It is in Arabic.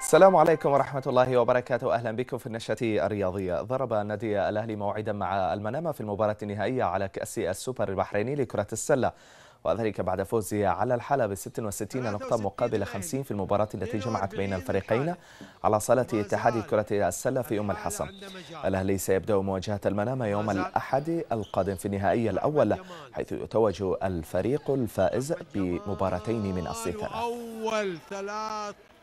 السلام عليكم ورحمة الله وبركاته أهلا بكم في النشرة الرياضية ضرب النادي الأهلي موعدا مع المنامة في المباراة النهائية على كأس السوبر البحريني لكرة السلة وذلك بعد فوزه على الحالة ب 66 نقطة مقابل 50 في المباراة التي جمعت بين الفريقين على صالة اتحاد كرة السلة في أم الحسن الأهلي سيبدأ مواجهة المنامة يوم الأحد القادم في النهائي الأول حيث يتوج الفريق الفائز بمباراتين من أصل ثلاث